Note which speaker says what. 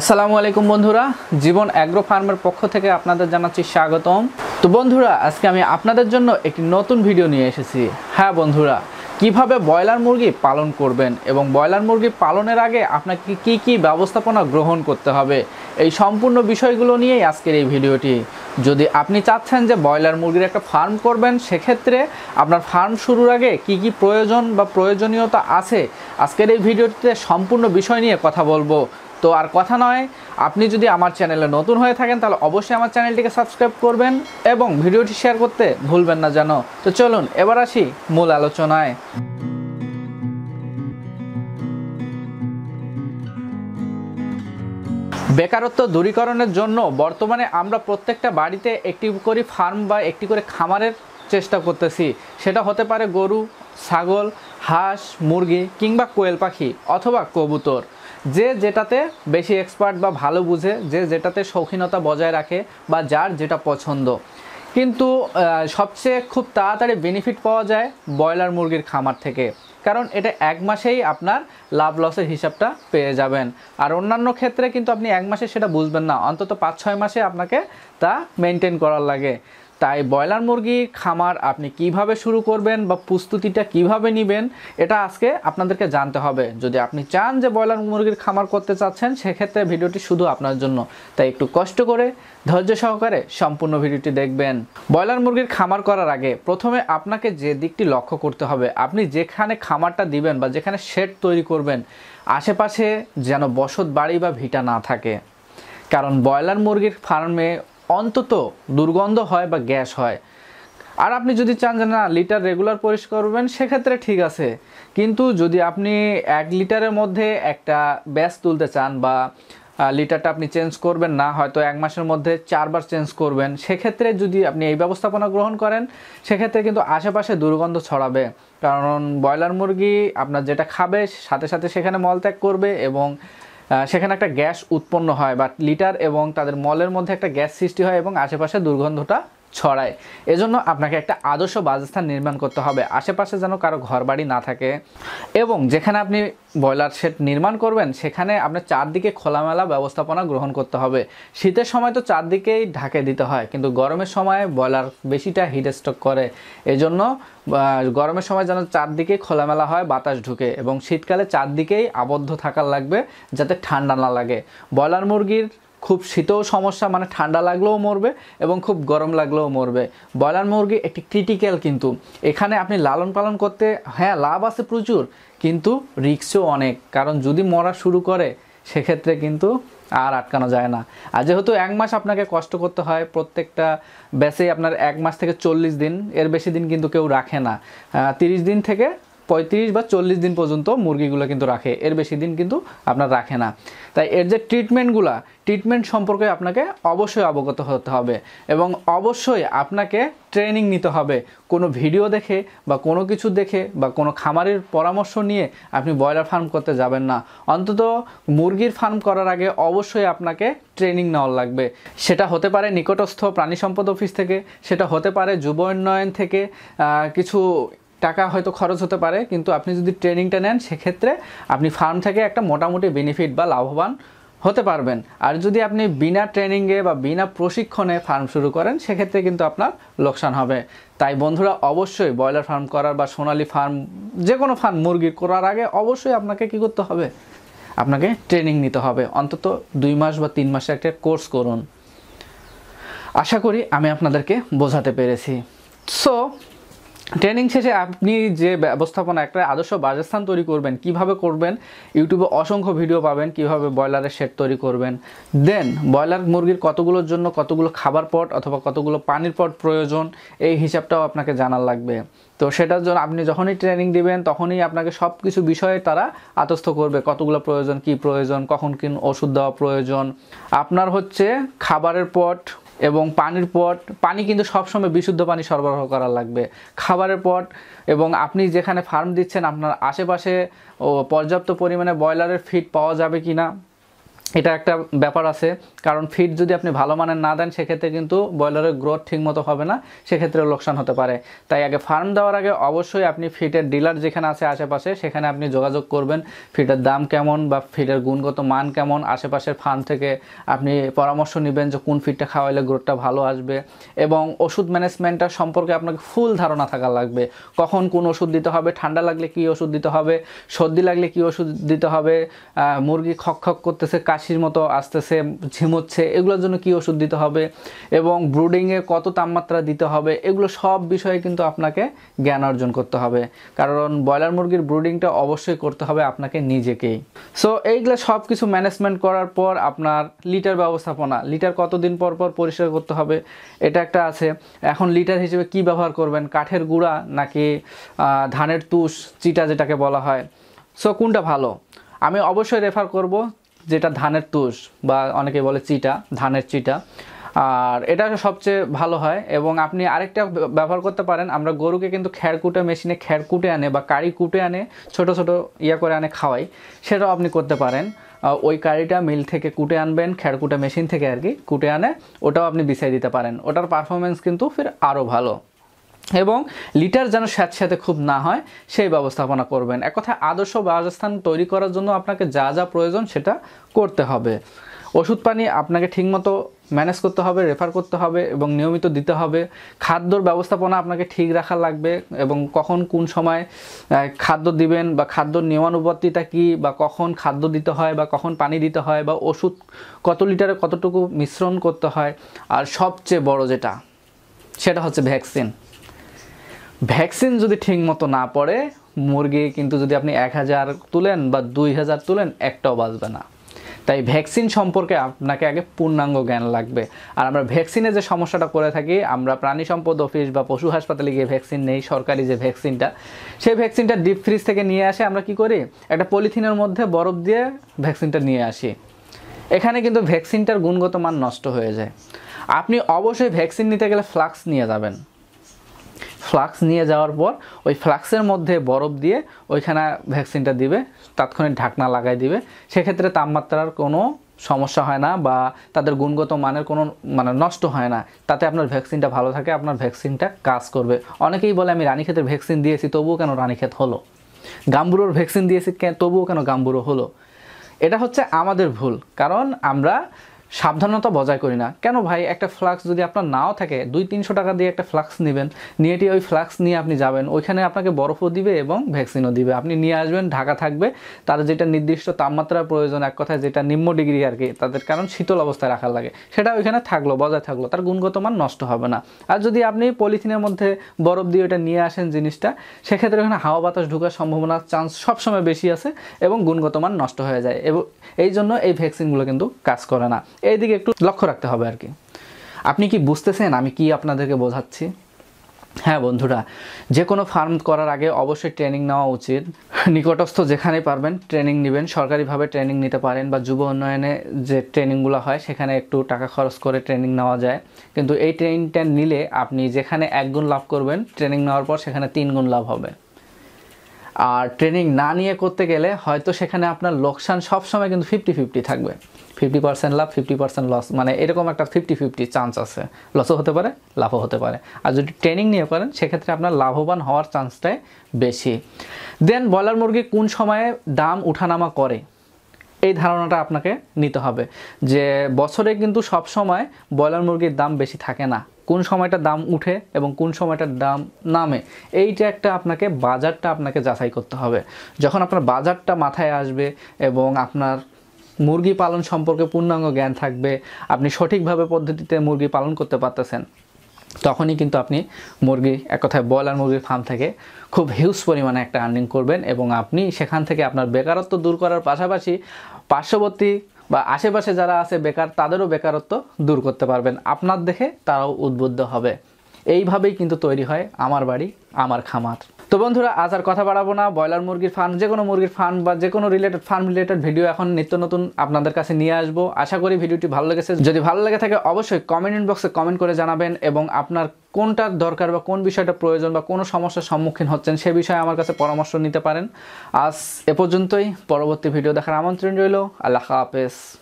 Speaker 1: আসসালামু আলাইকুম বন্ধুরা জীবন অ্যাগ্রো ফার্মের পক্ষ থেকে আপনাদের জানাচ্ছি স্বাগতম তো বন্ধুরা আজকে আমি আপনাদের জন্য একটি নতুন ভিডিও নিয়ে এসেছি হ্যাঁ বন্ধুরা কিভাবে ব্রয়লার মুরগি পালন করবেন এবং ব্রয়লার মুরগি পালনের আগে আপনাকে কি কি ব্যবস্থাপনা গ্রহণ করতে হবে এই সম্পূর্ণ বিষয়গুলো নিয়েই আজকের এই ভিডিওটি যদি আপনি চাচ্ছেন যে ব্রয়লার মুরগির একটা ফার্ম করবেন সেক্ষেত্রে আপনার ফার্ম শুরুর আগে কি কি প্রয়োজন বা প্রয়োজনীয়তা আছে আজকের এই ভিডিওটিতে সম্পূর্ণ বিষয় নিয়ে কথা বলবো তো আর কথা নয় আপনি যদি আমার চ্যানেলে নতুন হয়ে থাকেন তাহলে অবশ্যই আমার চ্যানেলটিকে সাবস্ক্রাইব করবেন এবং ভিডিওটি শেয়ার করতে ভুলবেন না যেন তো চলুন এবার আসি মূল আলোচনায় বেকারত্ব দূরীকরণের জন্য বর্তমানে আমরা প্রত্যেকটা বাড়িতে একটি করে ফার্ম বা একটি করে খামারের চেষ্টা করতেছি সেটা হতে পারে গরু ছাগল হাঁস মুরগি কিংবা কোয়েল পাখি অথবা কবুতর যে যেটাতে বেশি এক্সপার্ট বা ভালো বুঝে যে যেটাতে শৌখিনতা বজায় রাখে বা যার যেটা পছন্দ কিন্তু সবচেয়ে খুব তাড়াতাড়ি বেনিফিট পাওয়া যায় ব্রয়লার মুরগির খামার থেকে কারণ এটা এক মাসেই আপনার লাভ লসের হিসাবটা পেয়ে যাবেন আর অন্যান্য ক্ষেত্রে কিন্তু আপনি এক মাসে সেটা বুঝবেন না অন্তত পাঁচ ছয় মাসে আপনাকে তা মেনটেন করার লাগে তাই ব্রয়লার মুরগির খামার আপনি কিভাবে শুরু করবেন বা প্রস্তুতিটা কিভাবে নেবেন এটা আজকে আপনাদেরকে জানতে হবে যদি আপনি চান যে ব্রয়লার মুরগির খামার করতে চাচ্ছেন সেক্ষেত্রে ভিডিওটি শুধু আপনার জন্য তাই একটু কষ্ট করে ধৈর্য সহকারে সম্পূর্ণ ভিডিওটি দেখবেন ব্রয়লার মুরগির খামার করার আগে প্রথমে আপনাকে যে দিকটি লক্ষ্য করতে হবে আপনি যেখানে খামারটা দিবেন বা যেখানে শেড তৈরি করবেন আশেপাশে যেন বসত বাড়ি বা ভিটা না থাকে কারণ ব্রয়লার মুরগির ফার্মে অন্তত দুর্গন্ধ হয় বা গ্যাস হয় আর আপনি যদি চান যে না লিটার রেগুলার পরিষ্কার করবেন সেক্ষেত্রে ঠিক আছে কিন্তু যদি আপনি এক লিটারের মধ্যে একটা ব্যাস তুলতে চান বা লিটারটা আপনি চেঞ্জ করবেন না হয়তো এক মাসের মধ্যে চারবার চেঞ্জ করবেন সেক্ষেত্রে যদি আপনি এই ব্যবস্থাপনা গ্রহণ করেন সেক্ষেত্রে কিন্তু আশেপাশে দুর্গন্ধ ছড়াবে কারণ ব্রয়লার মুরগি আপনার যেটা খাবে সাথে সাথে সেখানে মলত্যাগ করবে এবং সেখানে একটা গ্যাস উৎপন্ন হয় বা লিটার এবং তাদের মলের মধ্যে একটা গ্যাস সৃষ্টি হয় এবং আশেপাশে দুর্গন্ধটা ছড়ায় এজন্য আপনাকে একটা আদর্শ বাসস্থান নির্মাণ করতে হবে আশেপাশে যেন কারো ঘরবাড়ি না থাকে এবং যেখানে আপনি ব্রয়লার শেড নির্মাণ করবেন সেখানে আপনার চারদিকে খোলামেলা ব্যবস্থাপনা গ্রহণ করতে হবে শীতের সময় তো চারদিকেই ঢাকে দিতে হয় কিন্তু গরমের সময় ব্রয়লার বেশিটা হিট স্টক করে এজন্য গরমের সময় যেন চারদিকে খোলামেলা হয় বাতাস ঢুকে এবং শীতকালে চারদিকেই আবদ্ধ থাকার লাগবে যাতে ঠান্ডা না লাগে ব্রয়লার মুরগির খুব শীতও সমস্যা মানে ঠান্ডা লাগলেও মরবে এবং খুব গরম লাগলেও মরবে ব্রয়লার মুরগি একটি ক্রিটিক্যাল কিন্তু এখানে আপনি লালন পালন করতে হ্যাঁ লাভ আছে প্রচুর কিন্তু রিক্সও অনেক কারণ যদি মরা শুরু করে সেক্ষেত্রে কিন্তু আর আটকানো যায় না আর যেহেতু এক মাস আপনাকে কষ্ট করতে হয় প্রত্যেকটা ব্যাচেই আপনার এক মাস থেকে চল্লিশ দিন এর বেশি দিন কিন্তু কেউ রাখে না তিরিশ দিন থেকে পঁয়ত্রিশ বা চল্লিশ দিন পর্যন্ত মুরগিগুলো কিন্তু রাখে এর বেশি দিন কিন্তু আপনার রাখে না তাই এর যে ট্রিটমেন্টগুলা ট্রিটমেন্ট সম্পর্কে আপনাকে অবশ্যই অবগত হতে হবে এবং অবশ্যই আপনাকে ট্রেনিং নিতে হবে কোনো ভিডিও দেখে বা কোনো কিছু দেখে বা কোনো খামারের পরামর্শ নিয়ে আপনি ব্রয়লার ফার্ম করতে যাবেন না অন্তত মুরগির ফার্ম করার আগে অবশ্যই আপনাকে ট্রেনিং নেওয়া লাগবে সেটা হতে পারে নিকটস্থ প্রাণী সম্পদ অফিস থেকে সেটা হতে পারে যুব উন্নয়ন থেকে কিছু টাকা হয়তো খরচ হতে পারে কিন্তু আপনি যদি ট্রেনিংটা নেন সেক্ষেত্রে আপনি ফার্ম থেকে একটা মোটামুটি বেনিফিট বা লাভবান হতে পারবেন আর যদি আপনি বিনা ট্রেনিংয়ে বা বিনা প্রশিক্ষণে ফার্ম শুরু করেন সেক্ষেত্রে কিন্তু আপনার লোকসান হবে তাই বন্ধুরা অবশ্যই ব্রয়লার ফার্ম করার বা সোনালি ফার্ম যে কোনো ফার্ম মুরগির করার আগে অবশ্যই আপনাকে কি করতে হবে আপনাকে ট্রেনিং নিতে হবে অন্তত দুই মাস বা তিন মাসে একটা কোর্স করুন আশা করি আমি আপনাদেরকে বোঝাতে পেরেছি সো ট্রেনিং শেষে আপনি যে ব্যবস্থাপনা একটা আদর্শ বাজারস্থান তৈরি করবেন কিভাবে করবেন ইউটিউবে অসংখ্য ভিডিও পাবেন কিভাবে ব্রয়লারের শেড তৈরি করবেন দেন ব্রয়লার মুরগির কতগুলোর জন্য কতগুলো খাবার পট অথবা কতগুলো পানির পট প্রয়োজন এই হিসাবটাও আপনাকে জানার লাগবে তো সেটার জন্য আপনি যখনই ট্রেনিং দিবেন তখনই আপনাকে সব কিছু বিষয়ে তারা আতস্থ করবে কতগুলো প্রয়োজন কি প্রয়োজন কখন কিন ওষুধ দেওয়া প্রয়োজন আপনার হচ্ছে খাবারের পট এবং পানির পট পানি কিন্তু সবসময় বিশুদ্ধ পানি সরবরাহ করা লাগবে খাবারের পট এবং আপনি যেখানে ফার্ম দিচ্ছেন আপনার আশেপাশে পর্যাপ্ত পরিমাণে ব্রয়লারের ফিড পাওয়া যাবে কি না এটা একটা ব্যাপার আছে কারণ ফিড যদি আপনি ভালো মানের না দেন সেক্ষেত্রে কিন্তু ব্রয়লারের গ্রোথ ঠিকমতো হবে না সেক্ষেত্রে লোকসান হতে পারে তাই আগে ফার্ম দেওয়ার আগে অবশ্যই আপনি ফিটের ডিলার যেখানে আছে আশেপাশে সেখানে আপনি যোগাযোগ করবেন ফিটের দাম কেমন বা ফিটের গুণগত মান কেমন আশেপাশের ফার্ম থেকে আপনি পরামর্শ নেবেন যে কোন ফিডটা খাওয়াইলে গ্রোথটা ভালো আসবে এবং ওষুধ ম্যানেজমেন্টটা সম্পর্কে আপনাকে ফুল ধারণা থাকা লাগবে কখন কোন ওষুধ দিতে হবে ঠান্ডা লাগলে কী ওষুধ দিতে হবে সর্দি লাগলে কী ওষুধ দিতে হবে মুরগি খক খক করতেছে কাশি কাশির মতো আসতেছে ঝিমোচ্ছে এগুলোর জন্য কি ওষুধ দিতে হবে এবং ব্রুডিংয়ে কত তাপমাত্রা দিতে হবে এগুলো সব বিষয়ে কিন্তু আপনাকে জ্ঞান অর্জন করতে হবে কারণ ব্রয়লার মুরগির ব্রুডিংটা অবশ্যই করতে হবে আপনাকে নিজেকেই সো এইগুলো সব কিছু ম্যানেজমেন্ট করার পর আপনার লিটার ব্যবস্থাপনা লিটার কতদিন পর পর পরিষ্কার করতে হবে এটা একটা আছে এখন লিটার হিসেবে কি ব্যবহার করবেন কাঠের গুঁড়া নাকি ধানের তুষ চিটা যেটাকে বলা হয় সো কোনটা ভালো আমি অবশ্যই রেফার করব যেটা ধানের তুষ বা অনেকে বলে চিটা ধানের চিটা আর এটা সবচেয়ে ভালো হয় এবং আপনি আরেকটা ব্যবহার করতে পারেন আমরা গরুকে কিন্তু খেরকুটে মেশিনে খেরকুটে আনে বা কারি কুটে আনে ছোট ছোট ইয়া করে আনে খাওয়াই সেটাও আপনি করতে পারেন ওই কারিটা মিল থেকে কুটে আনবেন খেরকুটে মেশিন থেকে আর কি কুটে আনে ওটাও আপনি বিছাই দিতে পারেন ওটার পারফরমেন্স কিন্তু ফির আরও ভালো এবং লিটার যেন স্যাঁতস্যাঁতে খুব না হয় সেই ব্যবস্থাপনা করবেন এক কথায় আদর্শ বাসস্থান তৈরি করার জন্য আপনাকে যা যা প্রয়োজন সেটা করতে হবে ওষুধ পানি আপনাকে ঠিকমতো ম্যানেজ করতে হবে রেফার করতে হবে এবং নিয়মিত দিতে হবে খাদ্যর ব্যবস্থাপনা আপনাকে ঠিক রাখা লাগবে এবং কখন কোন সময় খাদ্য দিবেন বা খাদ্য নিয়মানুবর্তিতা কী বা কখন খাদ্য দিতে হয় বা কখন পানি দিতে হয় বা ওষুধ কত লিটারে কতটুকু মিশ্রণ করতে হয় আর সবচেয়ে বড় যেটা সেটা হচ্ছে ভ্যাকসিন ভ্যাকসিন যদি ঠিকমতো না পড়ে মুরগি কিন্তু যদি আপনি এক হাজার তুলেন বা দুই হাজার তুলেন একটাও বাঁচবে না তাই ভ্যাকসিন সম্পর্কে আপনাকে আগে পূর্ণাঙ্গ জ্ঞান লাগবে আর আমরা ভ্যাকসিনে যে সমস্যাটা করে থাকি আমরা প্রাণী সম্পদ অফিস বা পশু হাসপাতালে গিয়ে ভ্যাকসিন নেই সরকারি যে ভ্যাকসিনটা সেই ভ্যাকসিনটা ডিপ ফ্রিজ থেকে নিয়ে আসে আমরা কি করি একটা পলিথিনের মধ্যে বরফ দিয়ে ভ্যাকসিনটা নিয়ে আসি এখানে কিন্তু ভ্যাকসিনটার গুণগত মান নষ্ট হয়ে যায় আপনি অবশ্যই ভ্যাকসিন নিতে গেলে ফ্লাক্স নিয়ে যাবেন ফ্লাক্স নিয়ে যাওয়ার পর ওই ফ্লাক্সের মধ্যে বরফ দিয়ে ওইখানে ভ্যাকসিনটা দিবে তাৎক্ষণিক ঢাকনা লাগাই দিবে সেক্ষেত্রে তাপমাত্রার কোনো সমস্যা হয় না বা তাদের গুণগত মানের কোনো মানে নষ্ট হয় না তাতে আপনার ভ্যাকসিনটা ভালো থাকে আপনার ভ্যাকসিনটা কাজ করবে অনেকেই বলে আমি রানীক্ষেতের ভ্যাকসিন দিয়েছি তবুও কেন রানীক্ষেত হলো গাম্বুরোর ভ্যাকসিন দিয়েছি তবুও কেন গাম্বুরো হলো এটা হচ্ছে আমাদের ভুল কারণ আমরা সাবধানতা বজায় করি না কেন ভাই একটা ফ্লাক্স যদি আপনার নাও থাকে দুই তিনশো টাকা দিয়ে একটা ফ্লাক্স নেবেন নিয়েটি ওই ফ্লাক্স নিয়ে আপনি যাবেন ওইখানে আপনাকে বরফও দিবে এবং ভ্যাকসিনও দিবে আপনি নিয়ে আসবেন ঢাকা থাকবে তার যেটা নির্দিষ্ট তাপমাত্রার প্রয়োজন এক কথায় যেটা নিম্ন ডিগ্রি আর কি তাদের কারণ শীতল অবস্থায় রাখার লাগে সেটা ওইখানে থাকলো বজায় থাকলো তার গুণগত মান নষ্ট হবে না আর যদি আপনি পলিথিনের মধ্যে বরফ দিয়ে ওটা নিয়ে আসেন জিনিসটা সেক্ষেত্রে ওখানে হাওয়া বাতাস ঢোকার সম্ভাবনা চান্স সবসময় বেশি আছে এবং গুণগত মান নষ্ট হয়ে যায় এবং এই জন্য এই ভ্যাকসিনগুলো কিন্তু কাজ করে না এই দিকে একটু লক্ষ্য রাখতে হবে আর কি আপনি কি বুঝতেছেন আমি কি আপনাদেরকে বোঝাচ্ছি হ্যাঁ বন্ধুরা যে কোনো ফার্ম করার আগে অবশ্যই ট্রেনিং নেওয়া উচিত নিকটস্থ যেখানে পারবেন ট্রেনিং নেবেন সরকারিভাবে ট্রেনিং নিতে পারেন বা যুব উন্নয়নে যে ট্রেনিংগুলো হয় সেখানে একটু টাকা খরচ করে ট্রেনিং নেওয়া যায় কিন্তু এই ট্রেনিংটা নিলে আপনি যেখানে এক গুণ লাভ করবেন ট্রেনিং নেওয়ার পর সেখানে তিন গুণ লাভ হবে আর ট্রেনিং না নিয়ে করতে গেলে হয়তো সেখানে আপনার লোকসান সবসময় কিন্তু ফিফটি ফিফটি থাকবে ফিফটি পার্সেন্ট লাভ ফিফটি পার্সেন্ট লস মানে এরকম একটা ফিফটি ফিফটি চান্স আছে লসও হতে পারে লাভও হতে পারে আর যদি ট্রেনিং নিয়ে করেন সেক্ষেত্রে আপনার লাভবান হওয়ার চান্সটাই বেশি দেন ব্রয়লার মুরগি কোন সময়ে দাম উঠানামা করে এই ধারণাটা আপনাকে নিতে হবে যে বছরে কিন্তু সব সময় ব্রয়লার মুরগির দাম বেশি থাকে না কোন সময়টা দাম উঠে এবং কোন সময়টার দাম নামে এইটা একটা আপনাকে বাজারটা আপনাকে যাচাই করতে হবে যখন আপনার বাজারটা মাথায় আসবে এবং আপনার মুরগি পালন সম্পর্কে পূর্ণাঙ্গ জ্ঞান থাকবে আপনি সঠিকভাবে পদ্ধতিতে মুরগি পালন করতে পারতেছেন তখনই কিন্তু আপনি মুরগি এক কথায় ব্রয়লার মুরগির ফার্ম থেকে খুব হিউজ পরিমাণে একটা আর্নিং করবেন এবং আপনি সেখান থেকে আপনার বেকারত্ব দূর করার পাশাপাশি পার্শ্ববর্তী বা আশেপাশে যারা আছে বেকার তাদেরও বেকারত্ব দূর করতে পারবেন আপনার দেখে তারাও উদ্বুদ্ধ হবে এইভাবেই কিন্তু তৈরি হয় আমার বাড়ি আমার খামার তো বন্ধুরা আজ আর কথা বাড়াবো না ব্রয়লার মুরগির ফার্ম যে কোনো মুরগির ফার্ম বা যে কোনো রিলেটেড ফার্ম রিলেটেড ভিডিও এখন নিত্য নতুন আপনাদের কাছে নিয়ে আসবো আশা করি ভিডিওটি ভালো লেগেছে যদি ভালো লেগে থাকে অবশ্যই কমেন্ট বক্সে কমেন্ট করে জানাবেন এবং আপনার কোনটার দরকার বা কোন বিষয়টা প্রয়োজন বা কোনো সমস্যার সম্মুখীন হচ্ছেন সে বিষয়ে আমার কাছে পরামর্শ নিতে পারেন আজ এ পর্যন্তই পরবর্তী ভিডিও দেখার আমন্ত্রণ রইল আল্লাহ হাফেজ